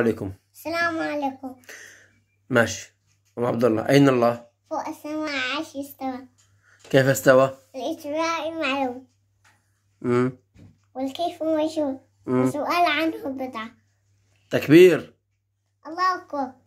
السلام عليكم السلام عليكم ماشي ام عبد الله أين الله؟ فوق السماء عاش استوى كيف استوى؟ الإجراء معلوم امم والكيف مجهول وسؤال عنه بدعة تكبير الله أكبر